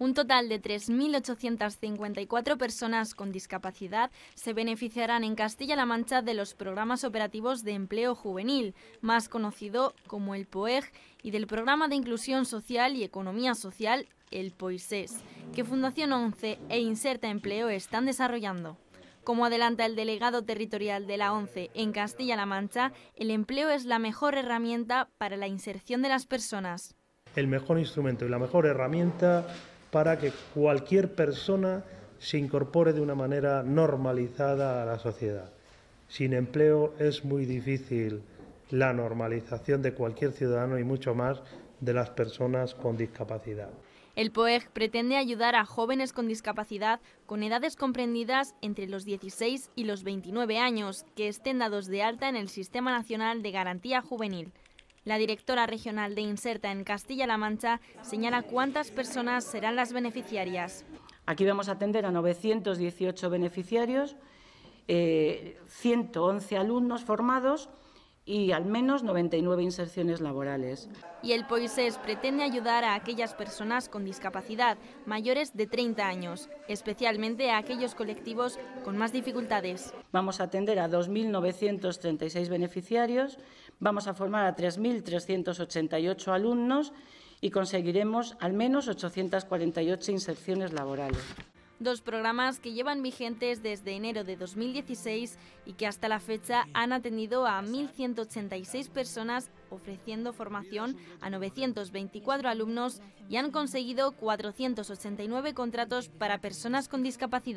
Un total de 3.854 personas con discapacidad se beneficiarán en Castilla-La Mancha de los programas operativos de empleo juvenil, más conocido como el POEG, y del programa de inclusión social y economía social, el POISES, que Fundación 11 e Inserta Empleo están desarrollando. Como adelanta el delegado territorial de la ONCE en Castilla-La Mancha, el empleo es la mejor herramienta para la inserción de las personas. El mejor instrumento y la mejor herramienta para que cualquier persona se incorpore de una manera normalizada a la sociedad. Sin empleo es muy difícil la normalización de cualquier ciudadano y mucho más de las personas con discapacidad. El POEG pretende ayudar a jóvenes con discapacidad con edades comprendidas entre los 16 y los 29 años que estén dados de alta en el Sistema Nacional de Garantía Juvenil. La directora regional de Inserta en Castilla-La Mancha señala cuántas personas serán las beneficiarias. Aquí vamos a atender a 918 beneficiarios, 111 eh, alumnos formados y al menos 99 inserciones laborales. Y el POISES pretende ayudar a aquellas personas con discapacidad mayores de 30 años, especialmente a aquellos colectivos con más dificultades. Vamos a atender a 2.936 beneficiarios, vamos a formar a 3.388 alumnos y conseguiremos al menos 848 inserciones laborales dos programas que llevan vigentes desde enero de 2016 y que hasta la fecha han atendido a 1.186 personas ofreciendo formación a 924 alumnos y han conseguido 489 contratos para personas con discapacidad.